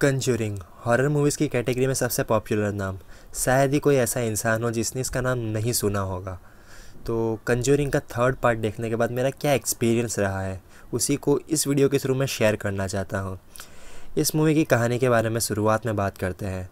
Conjuring horror movies की category में सबसे पॉपुलर नाम शायद ही कोई ऐसा इंसान हो जिसने इसका नाम नहीं सुना होगा तो कंजूरिंग का थर्ड पार्ट देखने के बाद मेरा क्या एक्सपीरियंस रहा है उसी को इस वीडियो के शुरू में शेयर करना चाहता हूँ इस मूवी की कहानी के बारे में शुरुआत में बात करते हैं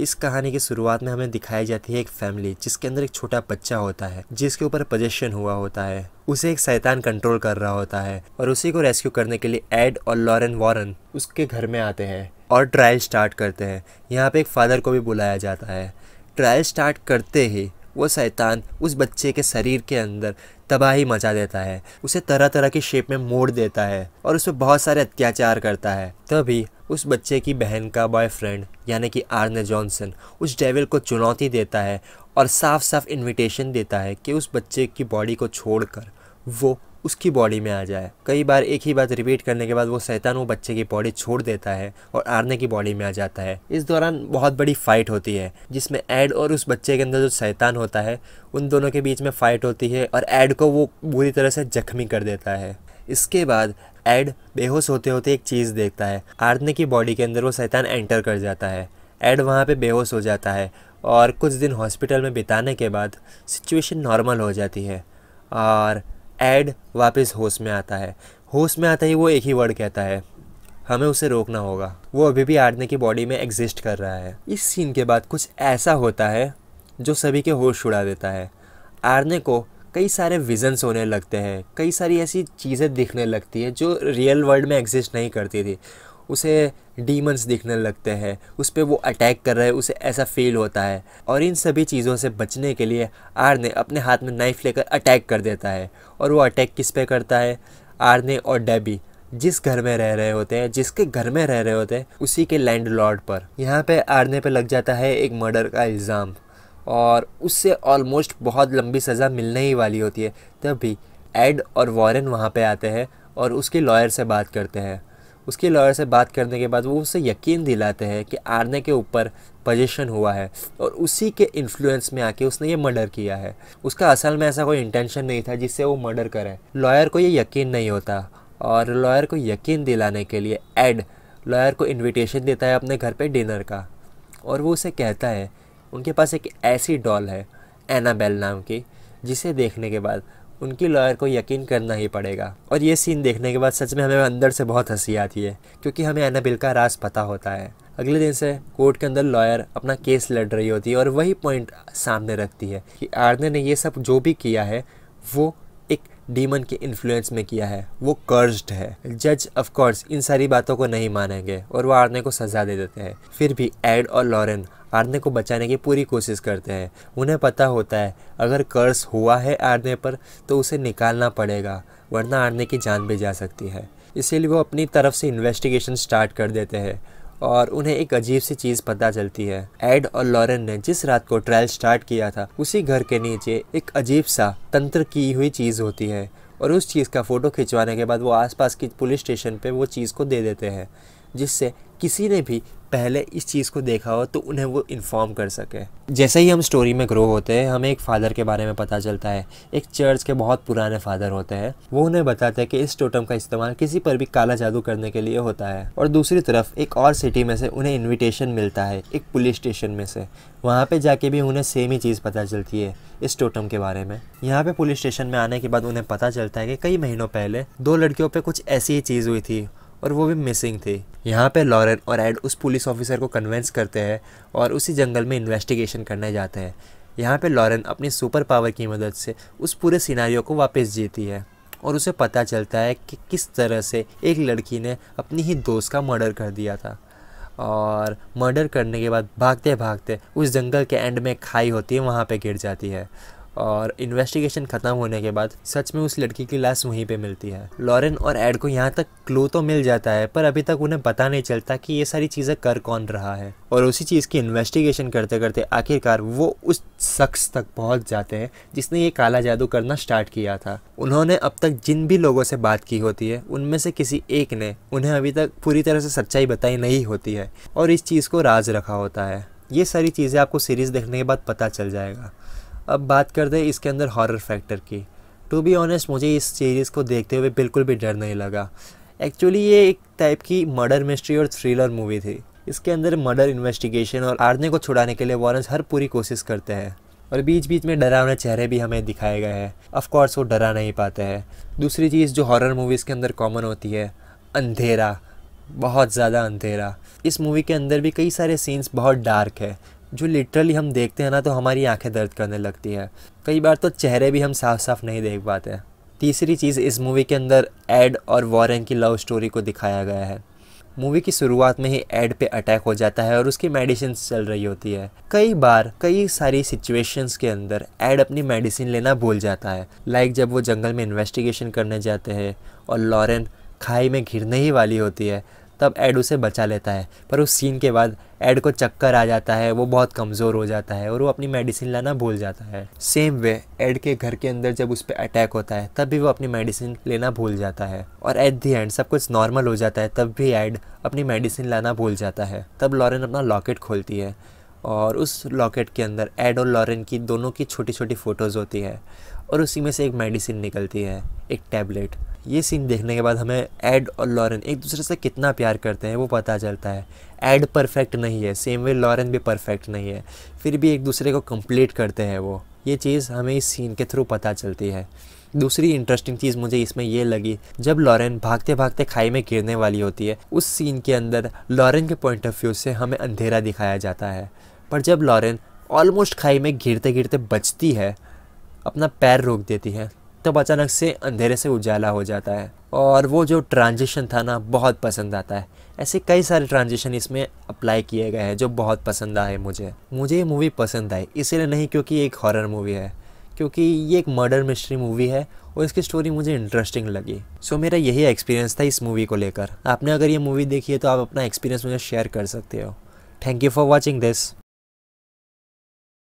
इस कहानी की शुरुआत में हमें दिखाई जाती है एक फैमिली जिसके अंदर एक छोटा बच्चा होता है जिसके ऊपर पजेशन हुआ होता है उसे एक शैतान कंट्रोल कर रहा होता है और उसी को रेस्क्यू करने के लिए एड और लॉरेन वॉरन उसके घर में आते हैं और ट्रायल स्टार्ट करते हैं यहाँ पे एक फादर को भी बुलाया जाता है ट्रायल स्टार्ट करते ही वो शैतान उस बच्चे के शरीर के अंदर तबाही मचा देता है उसे तरह तरह की शेप में मोड़ देता है और उस पर बहुत सारे अत्याचार करता है तभी उस बच्चे की बहन का बॉयफ्रेंड यानी कि आर्न जॉनसन उस डेविल को चुनौती देता है और साफ साफ इनविटेशन देता है कि उस बच्चे की बॉडी को छोड़कर वो उसकी बॉडी में आ जाए कई बार एक ही बात रिपीट करने के बाद वो शैतान वो बच्चे की बॉडी छोड़ देता है और आरने की बॉडी में आ जाता है इस दौरान बहुत बड़ी फाइट होती है जिसमें एड और उस बच्चे के अंदर जो शैतान होता है उन दोनों के बीच में फ़ाइट होती है और एड को वो बुरी तरह से जख्मी कर देता है इसके बाद एड बेहोश होते होते एक चीज़ देखता है आरने की बॉडी के अंदर वो शैतान एंटर कर जाता है एड वहाँ पे बेहोश हो जाता है और कुछ दिन हॉस्पिटल में बिताने के बाद सिचुएशन नॉर्मल हो जाती है और ऐड वापस होश में आता है होश में आता ही वो एक ही वर्ड कहता है हमें उसे रोकना होगा वो अभी भी आर्ने की बॉडी में एग्जिस्ट कर रहा है इस सीन के बाद कुछ ऐसा होता है जो सभी के होश उड़ा देता है आर्ने को कई सारे विजन्स होने लगते हैं कई सारी ऐसी चीज़ें दिखने लगती है जो रियल वर्ल्ड में एग्जिस्ट नहीं करती थी उसे डीमंस दिखने लगते हैं उस पर वो अटैक कर रहे हैं उसे ऐसा फील होता है और इन सभी चीज़ों से बचने के लिए आर ने अपने हाथ में नाइफ लेकर अटैक कर देता है और वो अटैक किस पे करता है आर ने और डेबी जिस घर में रह रहे होते हैं जिसके घर में रह रहे होते हैं उसी के लैंड पर यहाँ पे आरने पे लग जाता है एक मर्डर का इल्ज़ाम और उससे ऑलमोस्ट बहुत लंबी सज़ा मिलने ही वाली होती है तभी एड और वॉरेन वहाँ पे आते हैं और उसके लॉयर से बात करते हैं उसके लॉयर से बात करने के बाद वो उसे यकीन दिलाते हैं कि आरने के ऊपर पोजिशन हुआ है और उसी के इन्फ्लुएंस में आके उसने ये मर्डर किया है उसका असल में ऐसा कोई इंटेंशन नहीं था जिससे वो मर्डर करे लॉयर को ये यकीन नहीं होता और लॉयर को यकीन दिलाने के लिए एड लॉयर को इनविटेशन देता है अपने घर पे डिनर का और वो उसे कहता है उनके पास एक ऐसी डॉल है एनाबेल नाम की जिसे देखने के बाद उनकी लॉयर को यकीन करना ही पड़ेगा और ये सीन देखने के बाद सच में हमें अंदर से बहुत हंसी आती है क्योंकि हमें एनाबिल का रास पता होता है अगले दिन से कोर्ट के अंदर लॉयर अपना केस लड़ रही होती है और वही पॉइंट सामने रखती है कि आर्ने ने ये सब जो भी किया है वो डीमन के इन्फ्लुएंस में किया है वो कर्ज्ड है जज ऑफकोर्स इन सारी बातों को नहीं मानेंगे और वो आर्ने को सजा दे देते हैं फिर भी एड और लॉरेन आर्ने को बचाने की पूरी कोशिश करते हैं उन्हें पता होता है अगर कर्ज हुआ है आर्ने पर तो उसे निकालना पड़ेगा वरना आर्ने की जान भी जा सकती है इसीलिए वो अपनी तरफ से इन्वेस्टिगेशन स्टार्ट कर देते हैं और उन्हें एक अजीब सी चीज़ पता चलती है एड और लॉरेन ने जिस रात को ट्रायल स्टार्ट किया था उसी घर के नीचे एक अजीब सा तंत्र की हुई चीज़ होती है और उस चीज़ का फ़ोटो खिंचवाने के बाद वो आसपास की पुलिस स्टेशन पे वो चीज़ को दे देते हैं जिससे किसी ने भी पहले इस चीज़ को देखा हो तो उन्हें वो इन्फॉर्म कर सके जैसे ही हम स्टोरी में ग्रो होते हैं हमें एक फ़ादर के बारे में पता चलता है एक चर्च के बहुत पुराने फादर होते हैं वो उन्हें बताते हैं कि इस टोटम का इस्तेमाल किसी पर भी काला जादू करने के लिए होता है और दूसरी तरफ एक और सिटी में से उन्हें इन्विटेशन मिलता है एक पुलिस स्टेशन में से वहाँ पर जाके भी उन्हें सेम ही चीज़ पता चलती है इस टोटम के बारे में यहाँ पर पुलिस स्टेशन में आने के बाद उन्हें पता चलता है कि कई महीनों पहले दो लड़कियों पर कुछ ऐसी ही चीज़ हुई थी और वो भी मिसिंग थी यहाँ पे लॉरेन और एड उस पुलिस ऑफिसर को कन्वेंस करते हैं और उसी जंगल में इन्वेस्टिगेशन करने जाते हैं यहाँ पे लॉरेन अपनी सुपर पावर की मदद से उस पूरे सिनारियो को वापस जीती है और उसे पता चलता है कि किस तरह से एक लड़की ने अपनी ही दोस्त का मर्डर कर दिया था और मर्डर करने के बाद भागते भागते उस जंगल के एंड में खाई होती है वहाँ पे गिर जाती है और इन्वेस्टिगेशन ख़त्म होने के बाद सच में उस लड़की की लाश वहीं पे मिलती है लॉरेन और एड को यहाँ तक क्लू तो मिल जाता है पर अभी तक उन्हें पता नहीं चलता कि ये सारी चीज़ें कर कौन रहा है और उसी चीज़ की इन्वेस्टिगेशन करते करते आखिरकार वो उस शख्स तक पहुँच जाते हैं जिसने ये काला जादू करना स्टार्ट किया था उन्होंने अब तक जिन भी लोगों से बात की होती है उनमें से किसी एक ने उन्हें अभी तक पूरी तरह से सच्चाई बताई नहीं होती है और इस चीज़ को राज रखा होता है ये सारी चीज़ें आपको सीरीज़ देखने के बाद पता चल जाएगा अब बात करते हैं इसके अंदर हॉरर फैक्टर की टू बी ऑनेस्ट मुझे इस सीरीज़ को देखते हुए बिल्कुल भी डर नहीं लगा एक्चुअली ये एक टाइप की मर्डर मिस्ट्री और थ्रिलर मूवी थी इसके अंदर मर्डर इन्वेस्टिगेशन और आरने को छुड़ाने के लिए वॉरेंस हर पूरी कोशिश करते हैं और बीच बीच में डरावने चेहरे भी हमें दिखाए गए हैं ऑफकोर्स वो डरा नहीं पाते हैं दूसरी चीज़ जो हॉरर मूवीज़ के अंदर कॉमन होती है अंधेरा बहुत ज़्यादा अंधेरा इस मूवी के अंदर भी कई सारे सीन्स बहुत डार्क है जो लिटरली हम देखते हैं ना तो हमारी आंखें दर्द करने लगती हैं कई बार तो चेहरे भी हम साफ साफ नहीं देख पाते तीसरी चीज़ इस मूवी के अंदर एड और वॉरेन की लव स्टोरी को दिखाया गया है मूवी की शुरुआत में ही एड पे अटैक हो जाता है और उसकी मेडिसिन चल रही होती है कई बार कई सारी सिचुएशंस के अंदर एड अपनी मेडिसिन लेना भूल जाता है लाइक जब वो जंगल में इन्वेस्टिगेशन करने जाते हैं और लॉरेन खाई में घिरने ही वाली होती है तब एड उसे बचा लेता है पर उस सीन के बाद एड को चक्कर आ जाता है वो बहुत कमज़ोर हो जाता है और वो अपनी मेडिसिन लाना भूल जाता है सेम वे एड के घर के अंदर जब उस पर अटैक होता है तब भी वो अपनी मेडिसिन लेना भूल जाता है और एट दी एंड सब कुछ नॉर्मल हो जाता है तब भी एड अपनी मेडिसिन लाना भूल जाता है तब लॉरेन अपना लॉकेट खोलती है और उस लॉकेट के अंदर एड और लॉरेन की दोनों की छोटी छोटी फ़ोटोज़ होती है और उसी में से एक मेडिसिन निकलती है एक टैबलेट ये सीन देखने के बाद हमें एड और लॉरेन एक दूसरे से कितना प्यार करते हैं वो पता चलता है एड परफेक्ट नहीं है सेम वे लॉरेन भी परफेक्ट नहीं है फिर भी एक दूसरे को कंप्लीट करते हैं वो ये चीज़ हमें इस सीन के थ्रू पता चलती है दूसरी इंटरेस्टिंग चीज़ मुझे इसमें यह लगी जब लॉरेन भागते भागते खाई में गिरने वाली होती है उस सीन के अंदर लॉरेन के पॉइंट ऑफ व्यू से हमें अंधेरा दिखाया जाता है पर जब लॉरेन ऑलमोस्ट खाई में घिरते गिरते बचती है अपना पैर रोक देती है तब अचानक से अंधेरे से उजाला हो जाता है और वो जो ट्रांजिशन था ना बहुत पसंद आता है ऐसे कई सारे ट्रांजिशन इसमें अप्लाई किए गए हैं जो बहुत पसंद आए मुझे मुझे ये मूवी पसंद आई इसीलिए नहीं क्योंकि एक हॉरर मूवी है क्योंकि ये एक मर्डर मिस्ट्री मूवी है और इसकी स्टोरी मुझे इंटरेस्टिंग लगी सो मेरा यही एक्सपीरियंस था इस मूवी को लेकर आपने अगर ये मूवी देखी है तो आप अपना एक्सपीरियंस मुझे शेयर कर सकते हो thank you for watching this